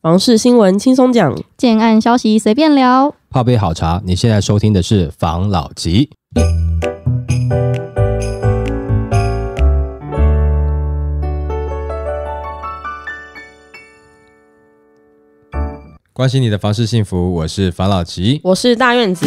房事新闻轻松讲，建案消息随便聊，泡杯好茶。你现在收听的是房老吉，关心你的房事幸福，我是房老吉，我是大院子。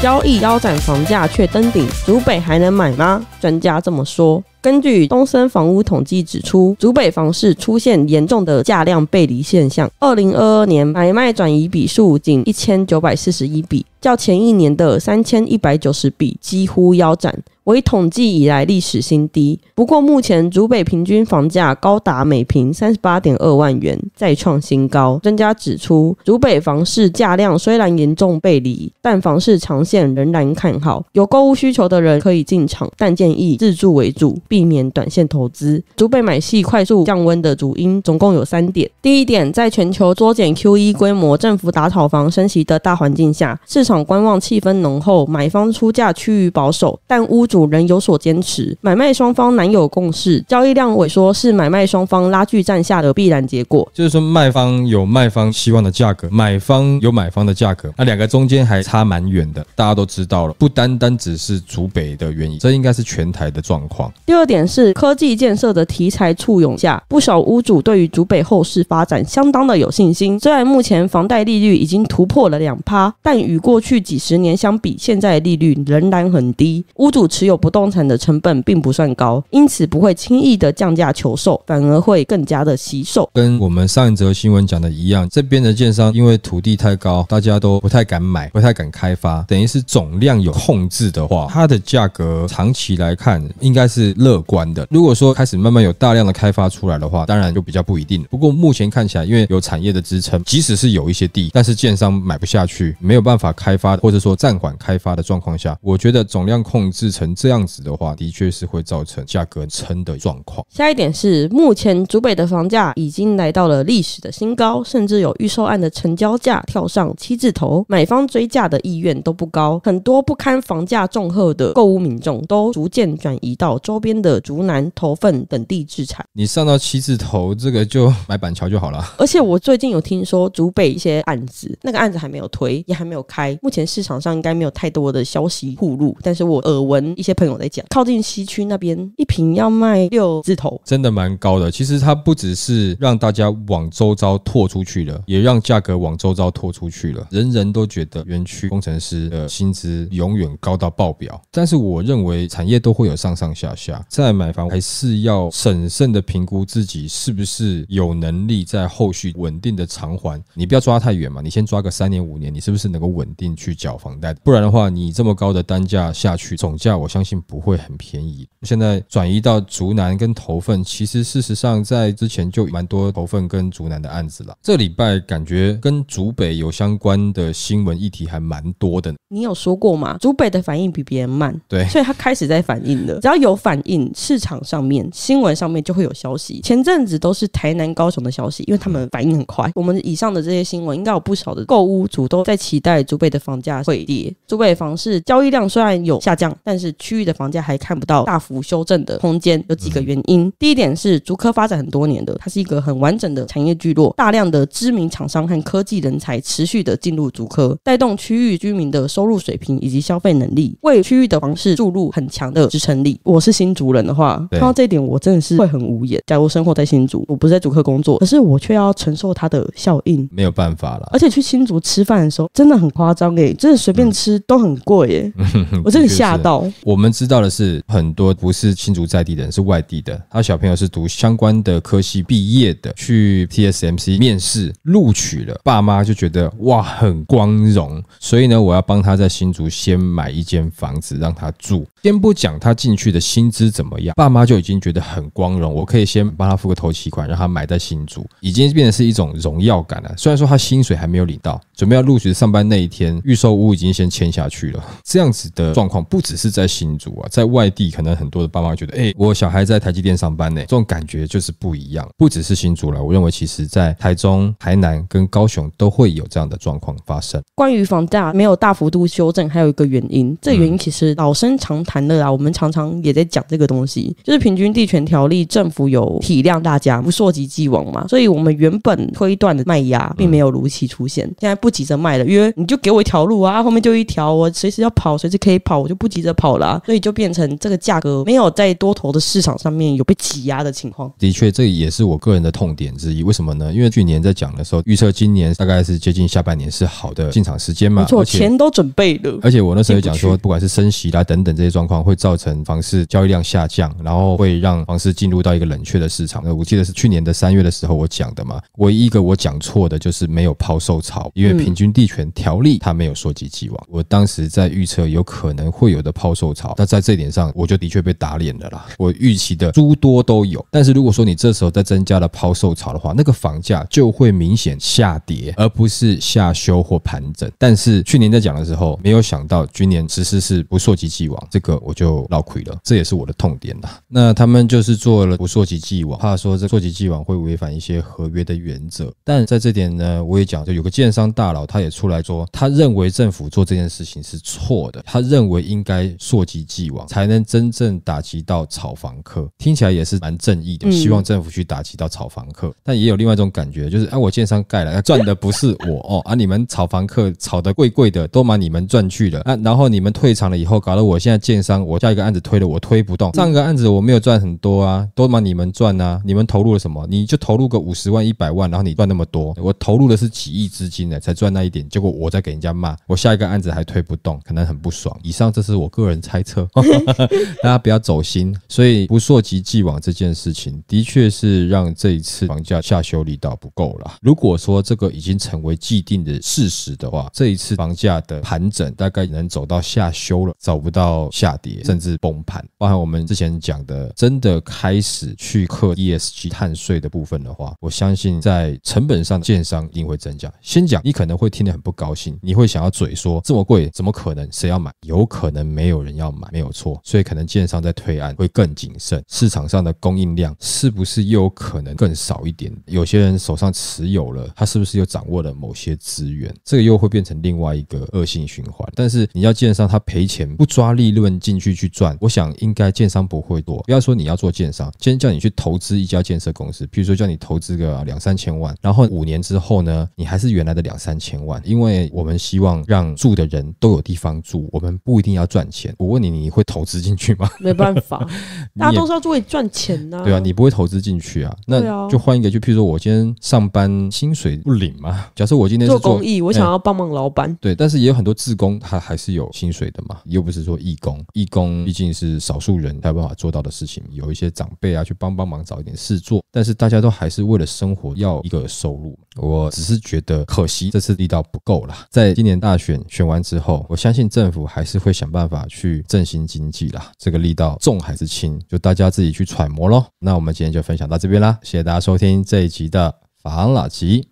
交易腰斩，房价却登顶，竹北还能买吗？专家这么说。根据东森房屋统计指出，竹北房市出现严重的价量背离现象。二零二二年买卖转移笔数仅一千九百四十一笔，较前一年的三千一百九十笔几乎腰斩。为统计以来历史新低。不过，目前竹北平均房价高达每平三十八点二万元，再创新高。专家指出，竹北房市价量虽然严重背离，但房市长线仍然看好。有购物需求的人可以进场，但建议自住为主，避免短线投资。竹北买气快速降温的主因，总共有三点。第一点，在全球缩减 QE 规模、政府打炒房升级的大环境下，市场观望气氛浓厚，买方出价趋于保守，但屋主。有人有所坚持，买卖双方难有共识，交易量萎缩是买卖双方拉锯战下的必然结果。就是说，卖方有卖方希望的价格，买方有买方的价格，那两个中间还差蛮远的。大家都知道了，不单单只是主北的原因，这应该是全台的状况。第二点是科技建设的题材簇拥下，不少屋主对于主北后市发展相当的有信心。虽然目前房贷利率已经突破了两趴，但与过去几十年相比，现在的利率仍然很低。屋主持有不动产的成本并不算高，因此不会轻易的降价求售，反而会更加的惜售。跟我们上一则新闻讲的一样，这边的建商因为土地太高，大家都不太敢买，不太敢开发，等于是总量有控制的话，它的价格长期来看应该是乐观的。如果说开始慢慢有大量的开发出来的话，当然就比较不一定。不过目前看起来，因为有产业的支撑，即使是有一些地，但是建商买不下去，没有办法开发，或者说暂缓开发的状况下，我觉得总量控制成。这样子的话，的确是会造成价格撑的状况。下一点是，目前竹北的房价已经来到了历史的新高，甚至有预售案的成交价跳上七字头，买方追价的意愿都不高。很多不堪房价重荷的购物民众，都逐渐转移到周边的竹南、头份等地置产。你上到七字头，这个就买板桥就好了。而且我最近有听说竹北一些案子，那个案子还没有推，也还没有开，目前市场上应该没有太多的消息曝露，但是我耳闻。一些朋友在讲，靠近西区那边一瓶要卖六字头，真的蛮高的。其实它不只是让大家往周遭拓出去了，也让价格往周遭拓出去了。人人都觉得园区工程师的薪资永远高到爆表，但是我认为产业都会有上上下下。再买房还是要审慎的评估自己是不是有能力在后续稳定的偿还。你不要抓太远嘛，你先抓个三年五年，你是不是能够稳定去缴房贷？不然的话，你这么高的单价下去，总价我。相信不会很便宜。现在转移到竹南跟头份，其实事实上在之前就蛮多头份跟竹南的案子了。这礼拜感觉跟竹北有相关的新闻议题还蛮多的。你有说过吗？竹北的反应比别人慢，对，所以他开始在反应了。只要有反应，市场上面新闻上面就会有消息。前阵子都是台南高雄的消息，因为他们反应很快。我们以上的这些新闻，应该有不少的购物族都在期待竹北的房价会跌。竹北房市交易量虽然有下降，但是区域的房价还看不到大幅修正的空间，有几个原因。第一点是竹科发展很多年的，它是一个很完整的产业聚落，大量的知名厂商和科技人才持续的进入竹科，带动区域居民的收入水平以及消费能力，为区域的房市注入很强的支撑力。我是新竹人的话，看到这一点，我真的是会很无言。假如生活在新竹，我不是在竹科工作，可是我却要承受它的效应，没有办法了。而且去新竹吃饭的时候，真的很夸张诶，真的随便吃都很贵哎，我真的吓到。我们知道的是，很多不是新竹在地的人是外地的，他小朋友是读相关的科系毕业的，去 t s m c 面试录取了，爸妈就觉得哇很光荣，所以呢，我要帮他在新竹先买一间房子让他住。先不讲他进去的薪资怎么样，爸妈就已经觉得很光荣。我可以先帮他付个头期款，让他买在新竹，已经变得是一种荣耀感了。虽然说他薪水还没有领到，准备要录取上班那一天，预售屋已经先签下去了。这样子的状况不只是在。新竹啊，在外地可能很多的爸妈觉得，哎，我小孩在台积电上班呢，这种感觉就是不一样。不只是新竹了，我认为其实在台中、台南跟高雄都会有这样的状况发生。关于房价没有大幅度修正，还有一个原因，这原因其实老生常谈的啊，我们常常也在讲这个东西，就是平均地权条例，政府有体谅大家，不溯及既往嘛。所以，我们原本推断的卖压并没有如期出现，现在不急着卖了，因为你就给我一条路啊，后面就一条，我随时要跑，随时可以跑，我就不急着跑了。所以就变成这个价格没有在多头的市场上面有被挤压的情况。的确，这也是我个人的痛点之一。为什么呢？因为去年在讲的时候，预测今年大概是接近下半年是好的进场时间嘛。错，钱都准备了。而且我那时候讲说，不管是升息啦等等这些状况，会造成房市交易量下降，然后会让房市进入到一个冷却的市场。我记得是去年的三月的时候我讲的嘛。唯一一个我讲错的就是没有抛售潮，因为平均地权条例它没有说及既往。我当时在预测有可能会有的抛售。炒，那在这一点上，我就的确被打脸了啦。我预期的诸多都有，但是如果说你这时候再增加了抛售潮的话，那个房价就会明显下跌，而不是下修或盘整。但是去年在讲的时候，没有想到今年其实是不溯及既往，这个我就老亏了，这也是我的痛点啦。那他们就是做了不溯及既往，怕说这溯及既往会违反一些合约的原则。但在这点呢，我也讲，就有个建商大佬，他也出来说，他认为政府做这件事情是错的，他认为应该溯。及既往，才能真正打击到炒房客。听起来也是蛮正义的，希望政府去打击到炒房客。但也有另外一种感觉，就是哎，我建商盖了，赚的不是我哦，啊，你们炒房客炒的贵贵的，都把你们赚去了。那然后你们退场了以后，搞得我现在建商，我下一个案子推了，我推不动。上个案子我没有赚很多啊，都嘛你们赚啊，你们投入了什么？你就投入个五十万、一百万，然后你赚那么多？我投入的是几亿资金呢，才赚那一点。结果我再给人家骂，我下一个案子还推不动，可能很不爽。以上这是我个人。猜测，大家不要走心，所以不溯及既往这件事情，的确是让这一次房价下修力道不够了。如果说这个已经成为既定的事实的话，这一次房价的盘整大概能走到下修了，找不到下跌甚至崩盘。包含我们之前讲的，真的开始去克 ESG 碳税的部分的话，我相信在成本上，建商一定会增加。先讲，你可能会听得很不高兴，你会想要嘴说这么贵，怎么可能？谁要买？有可能没有人。要买没有错，所以可能建商在推案会更谨慎。市场上的供应量是不是又可能更少一点？有些人手上持有了，他是不是又掌握了某些资源？这个又会变成另外一个恶性循环。但是你要建商他赔钱不抓利润进去去赚，我想应该建商不会多。不要说你要做建商，先叫你去投资一家建设公司，比如说叫你投资个两三千万，然后五年之后呢，你还是原来的两三千万，因为我们希望让住的人都有地方住，我们不一定要赚钱。我问你，你会投资进去吗？没办法，大家都是要作为赚钱呐。对啊，你不会投资进去啊？那就换一个，就譬如说我今天上班薪水不领嘛。假设我今天做公益，我想要帮忙老板。对，但是也有很多志工他还是有薪水的嘛，又不是说义工，义工毕竟是少数人他有办法做到的事情。有一些长辈啊，去帮帮忙找一点事做，但是大家都还是为了生活要一个收入。我只是觉得可惜，这次力道不够了。在今年大选选完之后，我相信政府还是会想办法去。振兴经济啦，这个力道重还是轻，就大家自己去揣摩喽。那我们今天就分享到这边啦，谢谢大家收听这一集的法老集，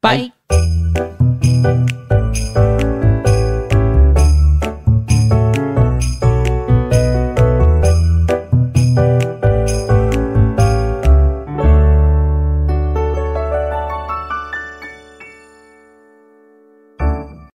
拜。